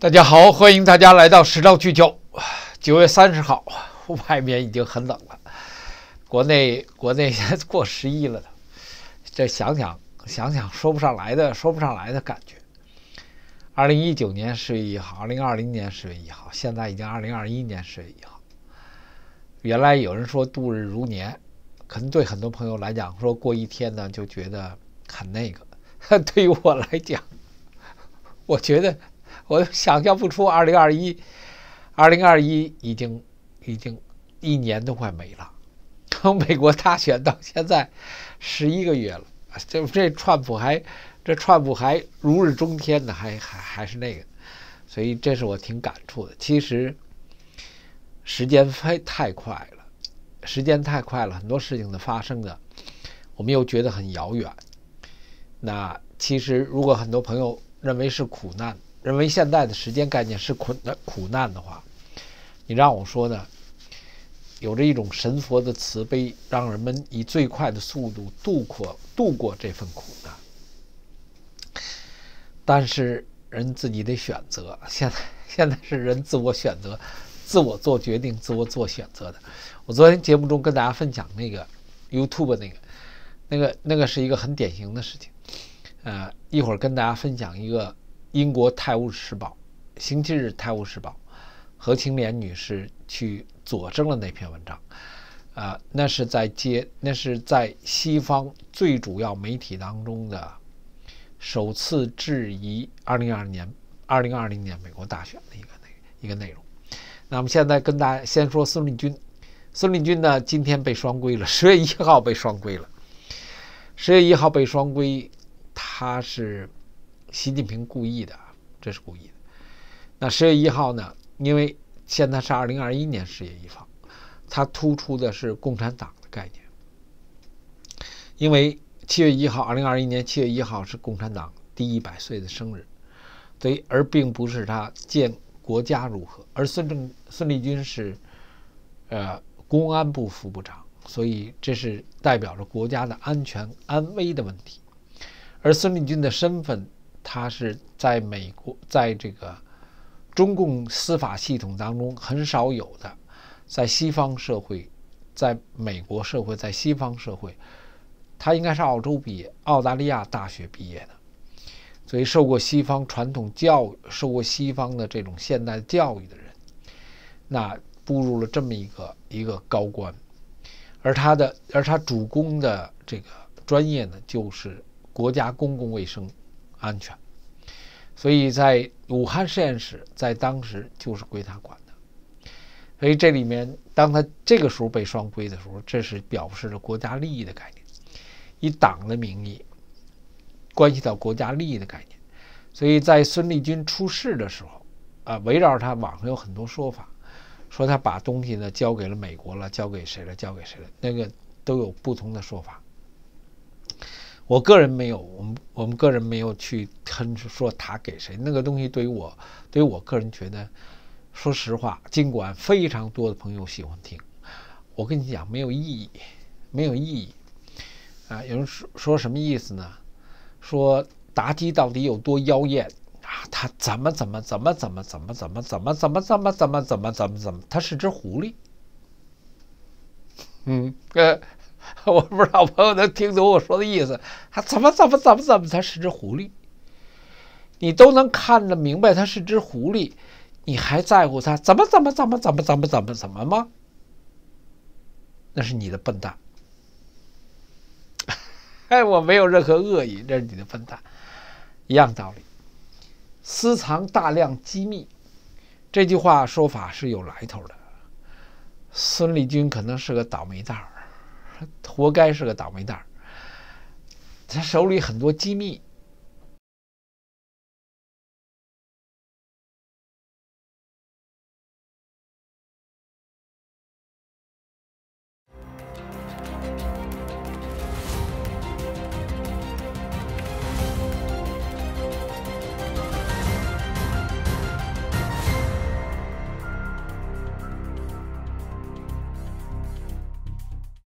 大家好，欢迎大家来到时照聚焦。九月三十号，外面已经很冷了。国内，国内 过十一了。这想想想想，说不上来的，说不上来的感觉。二零一九年十月一号，二零二零年十月一号，现在已经二零二一年十月一号。原来有人说度日如年，可能对很多朋友来讲，说过一天呢就觉得很那个。对于我来讲，我觉得。我想象不出，二零二一，二零二一已经，已经一年都快没了。从美国大选到现在，十一个月了，这这川普还，这川普还如日中天呢，还还还是那个，所以这是我挺感触的。其实时间飞太快了，时间太快了，很多事情的发生的，我们又觉得很遥远。那其实如果很多朋友认为是苦难。认为现在的时间概念是苦难苦难的话，你让我说呢？有着一种神佛的慈悲，让人们以最快的速度度过度过这份苦难。但是人自己得选择，现在现在是人自我选择、自我做决定、自我做选择的。我昨天节目中跟大家分享那个 YouTube 那个那个那个是一个很典型的事情，呃，一会儿跟大家分享一个。英国《泰晤士报》，星期日《泰晤士报》，何青莲女士去佐证了那篇文章，啊，那是在接，那是在西方最主要媒体当中的首次质疑2020年、2020年美国大选的一个内一个内容。那么现在跟大家先说孙立军，孙立军呢，今天被双规了，十月一号被双规了，十月一号被双规，他是。习近平故意的，这是故意的。那十月一号呢？因为现在是二零二一年十月一号，它突出的是共产党的概念，因为七月一号，二零二一年七月一号是共产党第一百岁的生日，所以而并不是他建国家如何。而孙正孙立军是呃公安部副部长，所以这是代表着国家的安全安危的问题。而孙立军的身份。他是在美国，在这个中共司法系统当中很少有的，在西方社会，在美国社会，在西方社会，他应该是澳洲毕业，澳大利亚大学毕业的，所以受过西方传统教育、受过西方的这种现代教育的人，那步入了这么一个一个高官，而他的而他主攻的这个专业呢，就是国家公共卫生。安全，所以在武汉实验室，在当时就是归他管的。所以这里面，当他这个时候被双规的时候，这是表示了国家利益的概念，以党的名义，关系到国家利益的概念。所以在孙立军出事的时候，啊，围绕着他，网上有很多说法，说他把东西呢交给了美国了，交给谁了，交给谁了，那个都有不同的说法。我个人没有，我们我们个人没有去喷说他给谁那个东西，对于我对于我个人觉得，说实话，尽管非常多的朋友喜欢听，我跟你讲没有意义，没有意义啊！有人说说什么意思呢？说妲己到底有多妖艳啊？她怎么怎么怎么怎么怎么怎么怎么怎么怎么怎么怎么怎么怎么她是只狐狸？嗯，呃。我不知道朋友能听懂我说的意思，他怎么怎么怎么怎么，他是只狐狸，你都能看得明白他是只狐狸，你还在乎他怎么怎么怎么怎么怎么怎么怎么吗？那是你的笨蛋，哎，我没有任何恶意，这是你的笨蛋，一样道理，私藏大量机密，这句话说法是有来头的，孙立军可能是个倒霉蛋儿。他活该是个倒霉蛋儿，他手里很多机密。